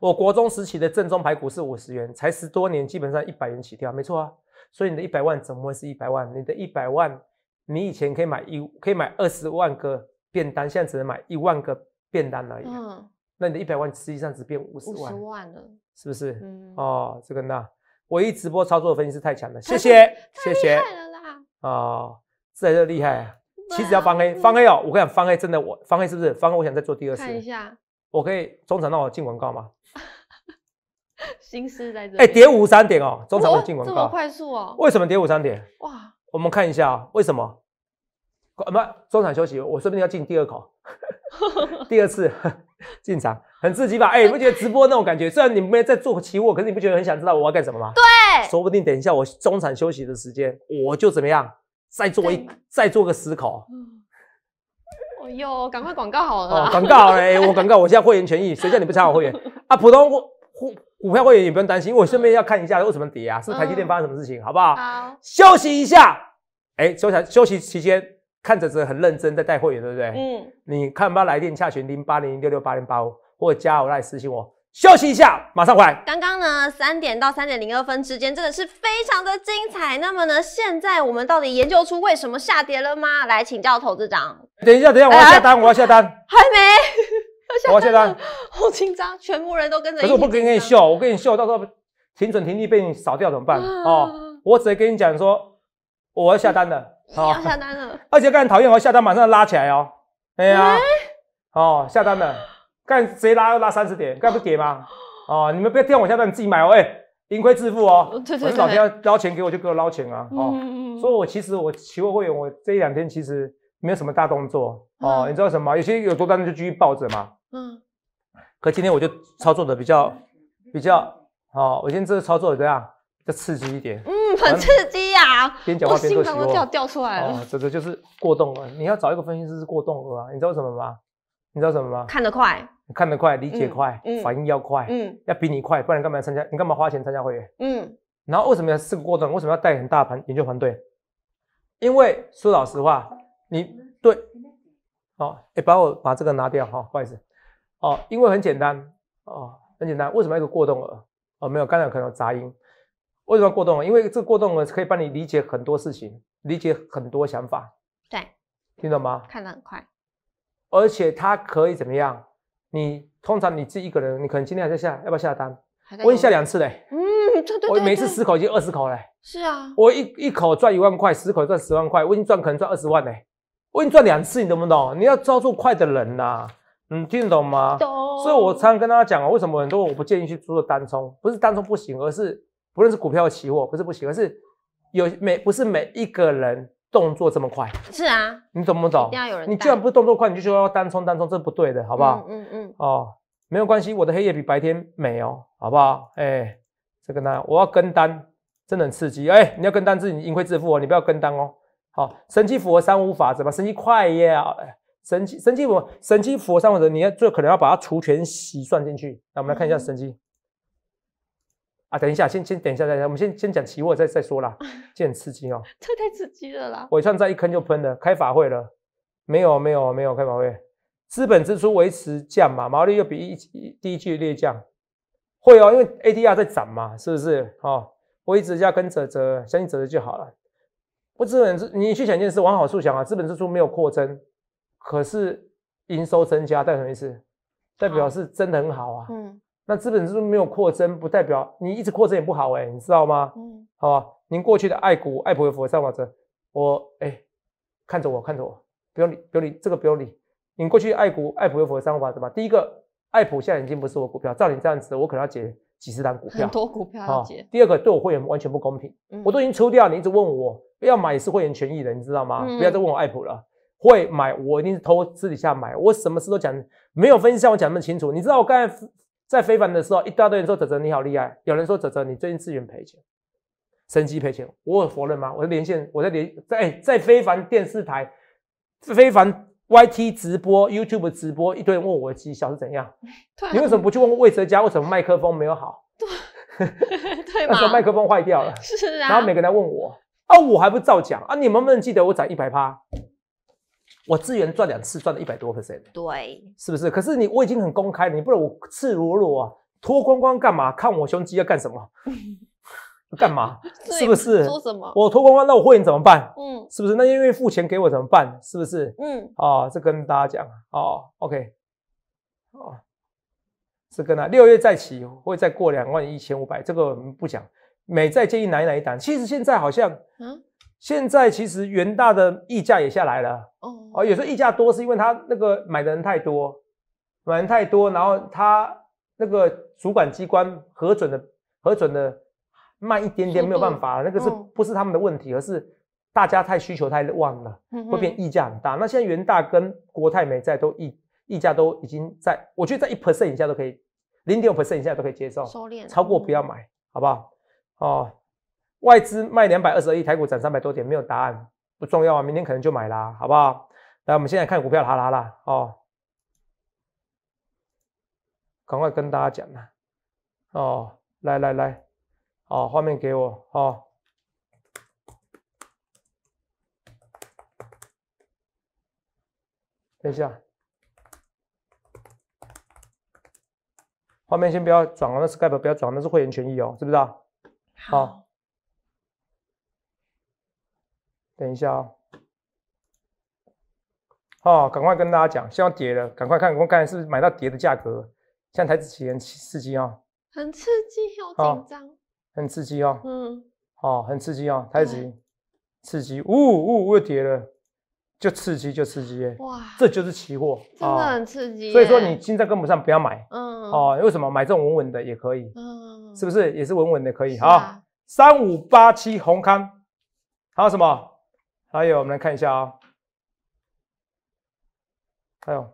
我国中时期的正宗排骨是五十元，才十多年，基本上一百元起跳，没错啊。所以你的一百万怎么会是一百万？你的一百万，你以前可以买一可以买二十万个便当，现在只能买一万个便当而已。嗯，那你的一百万实际上只变五十万了，是不是？哦，这个呢，唯一直播操作分析是太强了，谢谢，谢谢，厉害了啦！哦，这才是厉害。其实要翻黑，翻黑哦，我跟你讲，翻黑真的，我翻黑是不是？翻黑，我想再做第二次，看一下，我可以中场让我进广告吗？心思在这。哎，跌五三点哦，中场我进广告这么快速哦？为什么跌五三点？哇，我们看一下啊，为什么？不，中场休息，我说不定要进第二口，第二次。进场很刺激吧？哎，你不觉得直播那种感觉？虽然你没在做期货，可是你不觉得很想知道我要干什么吗？对，说不定等一下我中场休息的时间，我就怎么样，再做一再做个思考。哦，哟，赶快广告好了！哦，广告哎，我广告，我现在会员权益，谁叫你不加我会员啊？普通股股股票会员也不用担心，因我顺便要看一下为什么跌啊，是台积电发生什么事情，好不好？好，休息一下，哎，休息休息期间。看着是很认真在带会员，对不对？嗯，你看不要来电洽询零八零零六六八零八五，或加我来私信我。休息一下，马上回来。刚刚呢，三点到三点零二分之间真的是非常的精彩。那么呢，现在我们到底研究出为什么下跌了吗？来请教投资长。等一下，等一下，我要下单，我要下单。还没。我要下单。好紧张，全部人都跟着。可是我不给你秀，我给你秀，到时候停准停机被你扫掉怎么办啊？我只接跟你讲说，我要下单了。哦，下单了，而且看讨厌哦，下单马上拉起来哦，哎呀，哦，下单了，直谁拉拉三十点，看不给吗？哦，你们不要骗我下单，你自己买哦，哎，盈亏自负哦。我是老天要捞钱给我，就给我捞钱啊。哦，以我其实我期货会员，我这一两天其实没有什么大动作哦。你知道什么？有些有多单就继续抱着嘛。嗯，可今天我就操作的比较比较好，我今天这个操作这样。要刺激一点，嗯，很刺激呀！边讲话边做我心脏都掉出来了。这个就是过动了，你要找一个分析师过动了啊？你知道什么吗？你知道什么吗？看得快，看得快，理解快，反应要快，嗯，要比你快，不然干嘛参加？你干嘛花钱参加会员？嗯，然后为什么要四个过动？为什么要带很大盘研究团队？因为说老实话，你对，哦，哎，把我把这个拿掉，哈，不好意思，哦，因为很简单，哦，很简单，为什么一个过动了？哦，没有，刚才可能有杂音。为什么过动？因为这个过动，我可以帮你理解很多事情，理解很多想法。对，听懂吗？看得很快，而且它可以怎么样？你通常你自己一个人，你可能今天还在下，要不要下单？经下两次嘞。嗯，对对对。我每次十口已经二十口嘞。是啊，我一一口赚一万块，十口赚十万块，我已经赚可能赚二十万嘞。我已赚两次，你懂不懂？你要招住快的人呐。嗯，听懂吗？懂。所以我常常跟大家讲啊，为什么很多我不建议去做单冲？不是单冲不行，而是。不论是股票、期货，不是不期而是有每不是每一个人动作这么快。是啊，你懂不懂？一定要有人。你既然不是动作快，你就说单冲单冲，这不对的，好不好？嗯嗯嗯。哦，没有关系，我的黑夜比白天美哦，好不好？哎，这个呢，我要跟单，真的很刺激。哎，你要跟单，自己盈亏自负哦，你不要跟单哦。好，神奇合三五法则，神奇快耶！神奇神奇佛神奇合三五法则，你要最可能要把它除权息算进去。那我们来看一下神奇。啊，等一下，先先等一下，等一下，我们先先讲期货，再再说啦，这很刺激哦，这太刺激了啦！我串再一喷就喷了，开法会了，没有没有没有开法会，资本支出维持降嘛，毛利又比第一季略降，会哦，因为 ADR 在涨嘛，是不是？哦，维持价跟泽泽，相信泽泽就好了。不，资本支，你去想件事，往好处想啊，资本支出没有扩增，可是营收增加，代表什么？代表是真的很好啊。嗯。那资本支出没有扩增，不代表你一直扩增也不好哎，你知道吗？嗯，好您过去的爱股爱普有否三法则？我哎，看着我看着我，不用理不用理这个不用理。您过去爱股爱普有否三法则吧？第一个，爱普现在已经不是我股票，照你这样子，我可能要解几十单股票。很多股票要解。第二个，对我会员完全不公平，我都已经抽掉，你一直问我要买也是会员权益的，你知道吗？不要再问我爱普了，会买我一定是偷私底下买，我什么事都讲没有分析像我讲那么清楚，你知道我刚才。在非凡的时候，一大堆人说泽泽你好厉害，有人说泽泽你最近资源赔钱，神机赔钱，我有否认吗？我在连线，我在连，哎，在非凡电视台、非凡 YT 直播、YouTube 直播，一堆人问我绩效是怎样，你为什么不去问魏哲家为什么麦克风没有好？对，那时候麦克风坏掉了，是啊，然后每个人问我，啊，我还不造假啊？你们不能记得我涨一百趴？我自源赚两次，赚了一百多 percent，对，是不是？可是你我已经很公开了，你不能我赤裸裸、啊，脱光光干嘛？看我胸肌要干什么？干嘛？是不是？什么？我脱光光，那我会员怎么办？嗯，是不是？那因为付钱给我怎么办？是不是？嗯，啊，这跟大家讲啊，OK，哦，这跟啊，六月再起会再过两万一千五百，这个我们不讲，美债建议哪一哪一档？其实现在好像，嗯。现在其实元大的溢价也下来了，哦，有时候溢价多是因为他那个买的人太多，买人太多，然后他那个主管机关核准的核准的慢一点点，没有办法，那个是不是他们的问题，而是大家太需求太旺了，会变溢价很大。那现在元大跟国泰美在，都溢溢价都已经在，我觉得在一 percent 以下都可以，零点五 percent 以下都可以接受，收敛，超过不要买，好不好？哦。外资卖两百二十亿，台股涨三百多点，没有答案不重要啊，明天可能就买啦，好不好？来，我们现在看股票啦啦啦，哦，赶快跟大家讲啦，哦，来来来，哦，画面给我，哦，等一下，画面先不要转，那是 Skype 不要转，那是会员权益哦，是不是啊？好。等一下哦，哦，赶快跟大家讲，现在跌了，赶快看，我刚才是不是买到跌的价格？现在台子企很刺激啊！很刺激，好紧张，很刺激哦，嗯，哦，很刺激哦，台资，刺激，呜呜，又跌了，就刺激，就刺激哇，这就是期货，真的很刺激。所以说，你现在跟不上，不要买。嗯，哦，为什么买这种稳稳的也可以？嗯，是不是也是稳稳的可以？好，三五八七宏康，还有什么？还有，我们来看一下啊，还有，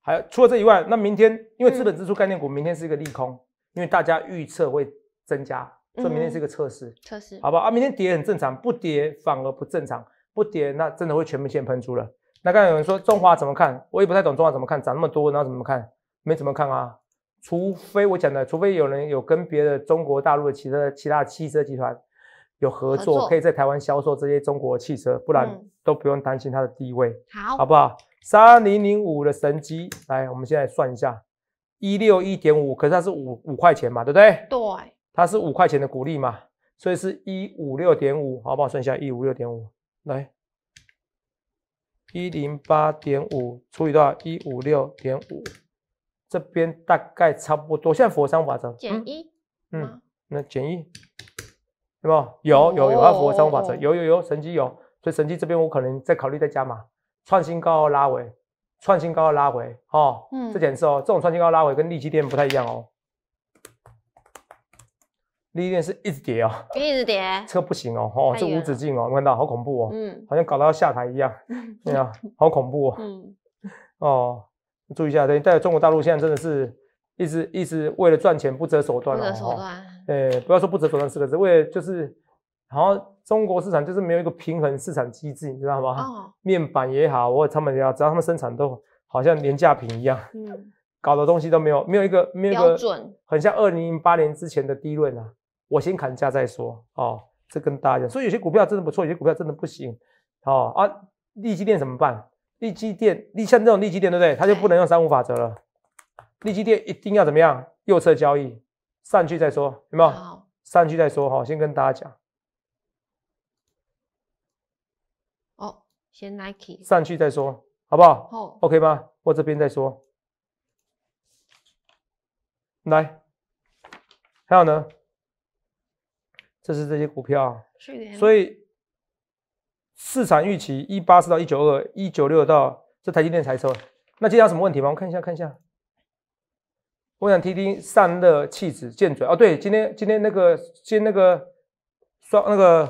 还有，除了这以外，那明天因为资本支出概念股，明天是一个利空，因为大家预测会增加，说明天是一个测试，测试，好吧？啊，明天跌很正常，不跌反而不正常，不跌那真的会全面线喷出。了，那刚才有人说中华怎么看，我也不太懂中华怎么看，涨那么多然后怎么看？没怎么看啊，除非我讲的，除非有人有跟别的中国大陆的其他其他汽车集团。有合作可以在台湾销售这些中国汽车，不然都不用担心它的地位，好，好不好？三零零五的神机，来，我们现在算一下，一六一点五，可是它是五五块钱嘛，对不对？对，它是五块钱的股利嘛，所以是一五六点五，好不好？算一下一五六点五，来，一零八点五除以多少？一五六点五，这边大概差不多，现在佛山法则减一，嗯，那减一。有吧？有有有，它符合三五法则。有有有，神机有，所以神机这边我可能再考虑再加码，创新高拉回，创新高拉回，哈，这件事哦，这种创新高拉回跟利基店不太一样哦。利基店是一直跌哦，一直跌，这不行哦，哦，这无止境哦，看到好恐怖哦，嗯，好像搞到要下台一样，对啊，好恐怖哦，嗯，哦，注意一下，等一中国大陆现在真的是一直一直为了赚钱不择手段哦，不择手段。呃，不要说不择手段四个字，为了就是，然后中国市场就是没有一个平衡市场机制，你知道吗？哦。面板也好，我他们也好，只要，他们生产都好像廉价品一样，嗯。搞的东西都没有，没有一个没有一个很像二零零八年之前的低论啊。我先砍价再说哦，这跟大家讲。所以有些股票真的不错，有些股票真的不行，哦啊！立基电怎么办？立基电，立像这种立基电对不对？它就不能用三五法则了。立基电一定要怎么样？右侧交易。上去再说，有没有？上去再说哈，先跟大家讲。哦，先 Nike。上去再说，好不好？哦，OK 吗？我这边再说。来，还有呢？这是这些股票。是。所以市场预期一八四到一九二，一九六到这台积电才收。那接下来什么问题吗？我看一下，看一下。我想听听散热器子剑准啊，对，今天今天那个今天那个双那个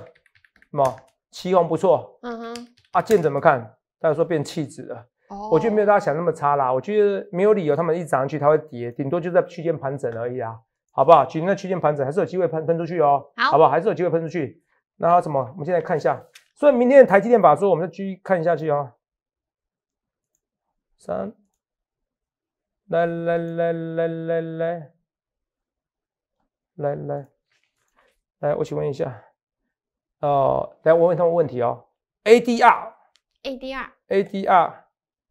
什么，期望不错。嗯哼。啊，剑怎么看？大家说变气质了。哦。我觉得没有大家想那么差啦，我觉得没有理由他们一涨上去它会跌，顶多就在区间盘整而已啊，好不好？今天的区间盘整还是有机会喷喷出去哦，好，好不好？还是有机会喷出去。那什么，我们现在看一下，所以明天的台积电，把说我们再继续看下去哦。三。来来来来来来来来，来我请问一下，哦，来我问他们问题哦，ADR，ADR，ADR，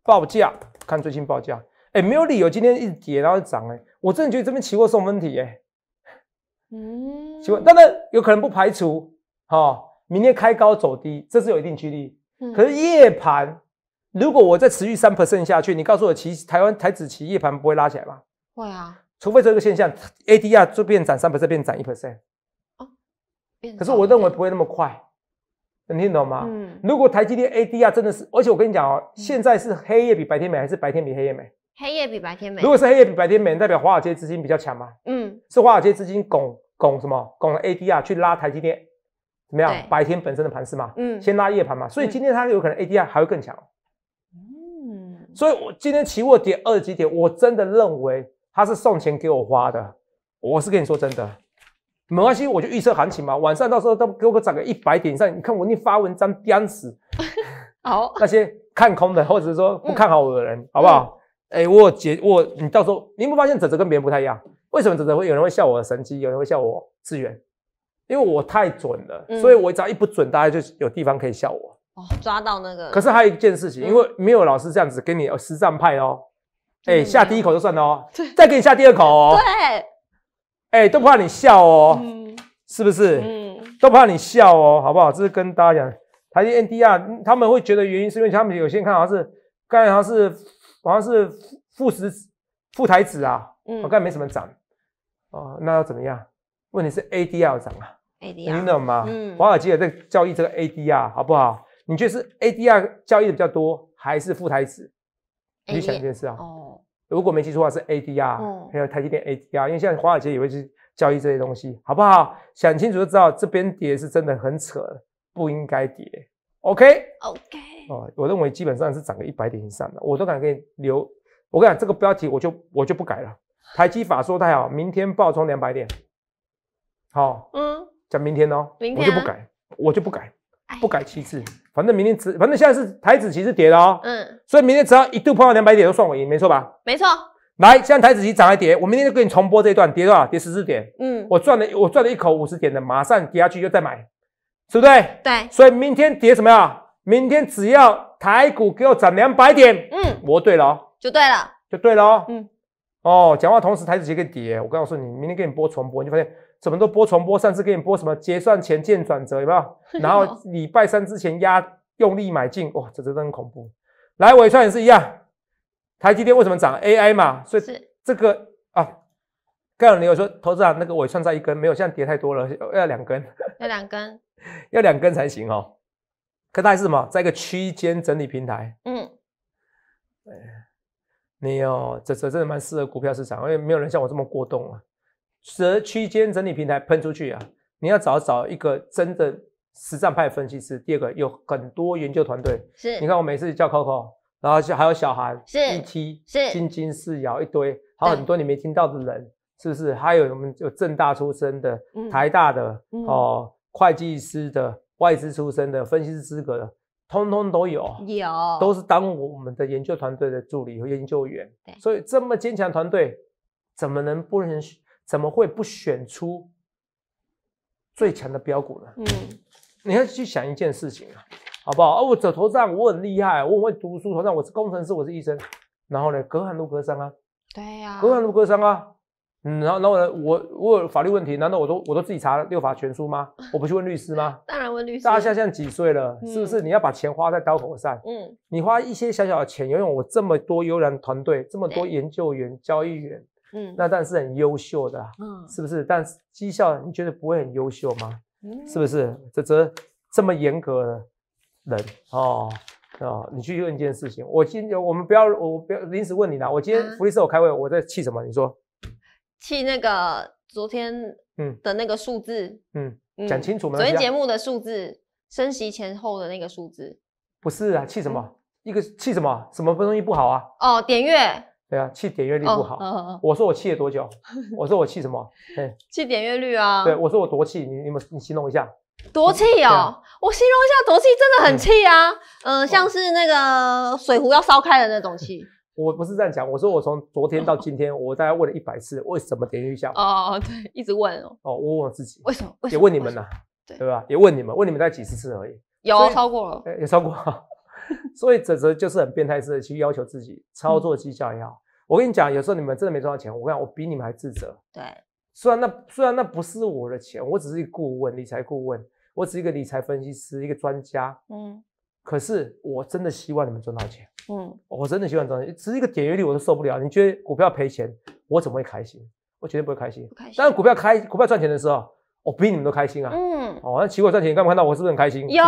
报价，看最新报价，哎，没有理由今天一直跌然后涨哎，我真的觉得这边期货送分体哎，嗯，那么有可能不排除，哈，明天开高走低，这是有一定几率，可是夜盘。如果我再持续三 percent 下去，你告诉我，其台湾台子期夜盘不会拉起来吗？会啊，除非这个现象 ADR 就变涨三 percent，变涨一 percent。哦，可是我认为不会那么快，能听懂吗？嗯。如果台积电 ADR 真的是，而且我跟你讲哦，现在是黑夜比白天美，还是白天比黑夜美？黑夜比白天美。如果是黑夜比白天美，代表华尔街资金比较强嘛？嗯。是华尔街资金拱拱什么拱 ADR 去拉台积电？怎么样？白天本身的盘势嘛。嗯。先拉夜盘嘛，所以今天它有可能 ADR 还会更强。所以，我今天期货跌二十几点，我真的认为他是送钱给我花的。我是跟你说真的，没关系，我就预测行情嘛。晚上到时候都给我涨个一百点上，你看我宁发文章颠死，好那些看空的或者是说不看好我的人，好不好？哎，我姐，我你到时候你不发现泽泽跟别人不太一样？为什么泽泽会有人会笑我的神机，有人会笑我资源？因为我太准了，所以我只要一不准，大家就有地方可以笑我。哦，抓到那个。可是还有一件事情，因为没有老师这样子给你实战派哦，哎，下第一口就算了哦，再给你下第二口哦，对，哎，都不怕你笑哦，是不是？嗯，都怕你笑哦，好不好？这是跟大家讲台积 N D R，他们会觉得原因是，因为他们有些人看好像是，刚才好像是，好像是副副十副台子啊，嗯，我看没什么涨，哦，那怎么样？问题是 A D R 涨啊。A D R，你懂吗？嗯，华尔街也在交易这个 A D R 好不好？你觉得是 ADR 交易的比较多，还是副台指？你想一件事啊，如果没记错的话是 ADR，还有台积电 ADR，因为现在华尔街也会去交易这些东西，好不好？想清楚就知道，这边跌是真的很扯，不应该跌。OK OK，哦，我认为基本上是涨个一百点以上的，我都敢给你留。我跟你讲这个标题，我就我就不改了。台积法说太好，明天暴冲两百点，好，嗯，讲明天哦，明天我就不改，我就不改，不改其次。反正明天只，反正现在是台子棋是跌的哦，嗯，所以明天只要一度碰到两百点就算我赢，没错吧？没错。来，现在台子棋涨还跌，我明天就给你重播这一段跌多少？跌十四点，嗯，我赚了，我赚了一口五十点的，马上跌下去就再买，是不对？对。所以明天跌什么呀？明天只要台股给我涨两百点，嗯，我对了，就对了，就对了，哦。嗯，哦，讲话同时台子棋可以跌，我告诉你明天给你播重播，你就发现。怎么都播重播？上次给你播什么结算前见转折有没有？然后礼拜三之前压用力买进，哇，这的真恐怖！来尾串也是一样，台积电为什么涨 AI 嘛？所以这个啊，刚才你有说，投资长那个尾串在一根没有，现在跌太多了，要两根，要两根，要两根才行哦。可它是什么？在一个区间整理平台。嗯，你有这这真的蛮适合股票市场，因为没有人像我这么过动啊。蛇区间整理平台喷出去啊！你要找找一个真的实战派分析师。第二个，有很多研究团队，是，你看我每次叫 Coco，然后就还有小韩，是，ET，是，金金四瑶一堆，还有很多你没听到的人，是不是？还有我们有正大出身的，台大的哦，会计师的，外资出身的分析师资格的，通通都有，有，都是当我们的研究团队的助理和研究员。对，所以这么坚强团队，怎么能不能怎么会不选出最强的标股呢？嗯，你要去想一件事情啊，好不好？啊，我走头上我很厉害，我会读书，头上我是工程师，我是医生，然后呢，隔行如隔山啊。对呀。隔行如隔山啊。嗯，然后然后呢，我我有法律问题，难道我都我都自己查《六法全书》吗？我不去问律师吗？当然问律师。大家现在几岁了？是不是你要把钱花在刀口上？嗯，你花一些小小的钱，因为我这么多悠然团队，这么多研究员、交易员。嗯，那但是很优秀的，嗯，是不是？但是绩效你觉得不会很优秀吗？嗯、是不是？这这这么严格的人哦，哦，你去问一件事情。我今我们不要，我不要临时问你啦。我今天福利社我开会，我在气什么？你说，气那个昨天嗯的那个数字，嗯，讲清楚吗？昨天节目的数字，升席前后的那个数字，不是啊，气什么？一个气什么？什么东西不好啊？哦，点阅，对啊，气点阅率不好。我说我气了多久？我说我气什么？气点阅率啊。对，我说我夺气，你你们你形容一下。夺气啊！我形容一下夺气，真的很气啊！嗯，像是那个水壶要烧开的那种气。我不是这样讲，我说我从昨天到今天，我大概问了一百次，为什么点阅一下？哦，对，一直问哦。哦，我问自己为什么？也问你们呐，对吧？也问你们，问你们概几十次而已。有超过了有超过。所以泽泽就是很变态式的去要求自己操作绩效也好，我跟你讲，有时候你们真的没赚到钱，我跟你讲，我比你们还自责。对，虽然那虽然那不是我的钱，我只是一个顾问、理财顾问，我只是一个理财分析师、一个专家。嗯。可是我真的希望你们赚到钱。嗯。我真的希望赚钱，只是一个点阅率我都受不了。你觉得股票赔钱，我怎么会开心？我绝对不会开心。开心。当股票开股票赚钱的时候。我比你们都开心啊！嗯，哦，那期货赚钱，你刚没看到我是不是很开心？有，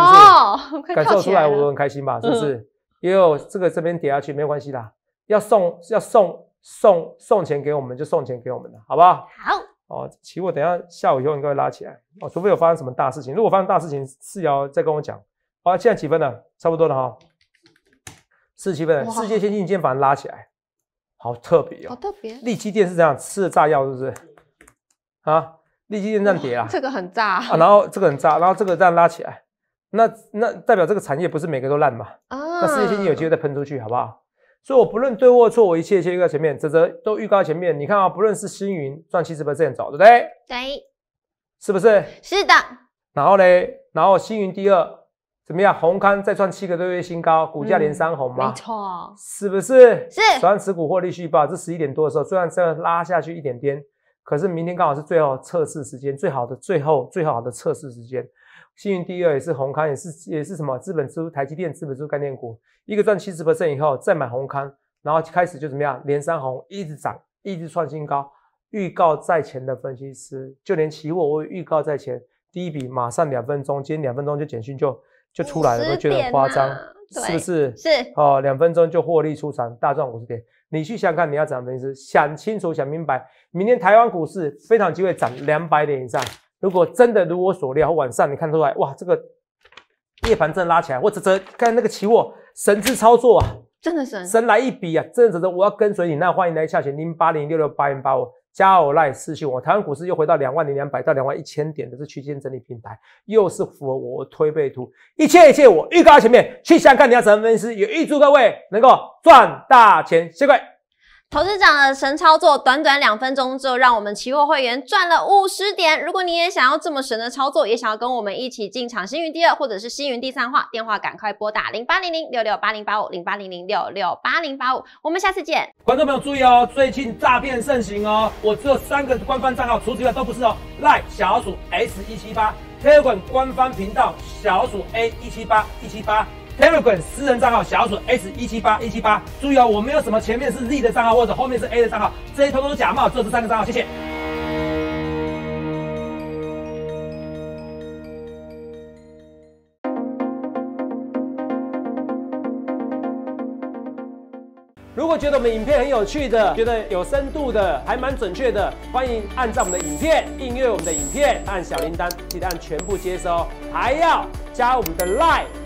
感受出来我很开心吧？是不是？因为这个这边跌下去没关系的，要送要送送送钱给我们就送钱给我们的，好不好？好。哦，期货等下下午以后应该会拉起来，哦，除非有发生什么大事情。如果发生大事情，四幺再跟我讲。好，现在几分了？差不多了哈，四十七分。世界先进间房拉起来，好特别哦，好特别。立基店是这样吃的炸药？是不是？啊？立即这站跌啊，这个很炸啊，然后这个很炸，然后这个这样拉起来，那那代表这个产业不是每个都烂嘛啊，那世界先进有机会再喷出去，好不好？所以我不论对或错，我一切一切告前面，这则都预告前面，你看啊，不论是星云赚七十分是这样走，对不对？对，是不是？是的。然后嘞，然后星云第二怎么样？红康再创七个多月新高，股价连三红嘛，没错，是不是？是。昨天持股获利续报，这十一点多的时候，虽然这样拉下去一点点。可是明天刚好是最后测试时间，最好的最后最好的测试时间。幸运第二也是红康，也是也是什么资本柱、台积电资本柱概念股，一个赚七十分以后再买红康，然后开始就怎么样连三红，一直涨，一直创新高。预告在前的分析师，就连期货我预告在前，第一笔马上两分钟，今天两分钟就简讯就就出来了，都觉得夸张，是不是？是哦，两分钟就获利出场，大赚五十点。你去想看，你要涨百分思，想清楚，想明白。明天台湾股市非常机会涨两百点以上。如果真的如我所料，晚上你看出来，哇，这个夜盘正拉起来，我只这看那个期货神之操作啊，真的神，神来一笔啊，真的值的我要跟随你，那欢迎来下线零八零六六八零八五。加我赖私信我，台湾股市又回到两万零两百到两万一千点的这区间整理平台，又是符合我推背图，一切一切我预告前面去想看你要怎么分析也预祝各位能够赚大钱，谢谢各位。投资长的神操作，短短两分钟就让我们期货会员赚了五十点。如果你也想要这么神的操作，也想要跟我们一起进场星云第二或者是星云第三话，电话赶快拨打零八零零六六八零八五零八零零六六八零八五。我们下次见，观众朋友注意哦，最近诈骗盛行哦，我只有三个官方账号除此之外都不是哦。赖小老鼠 S 一七八，黑管官方频道小老鼠 A 一七八一七八。Telegram 私人账号小笋 S 一七八一七八，注意哦，我没有什么前面是 Z 的账号或者后面是 A 的账号，这些通通假冒，只有这三个账号，谢谢。如果觉得我们影片很有趣的，觉得有深度的，还蛮准确的，欢迎按照我们的影片订阅我们的影片，按小铃铛，记得按全部接收，还要加我们的 l i n e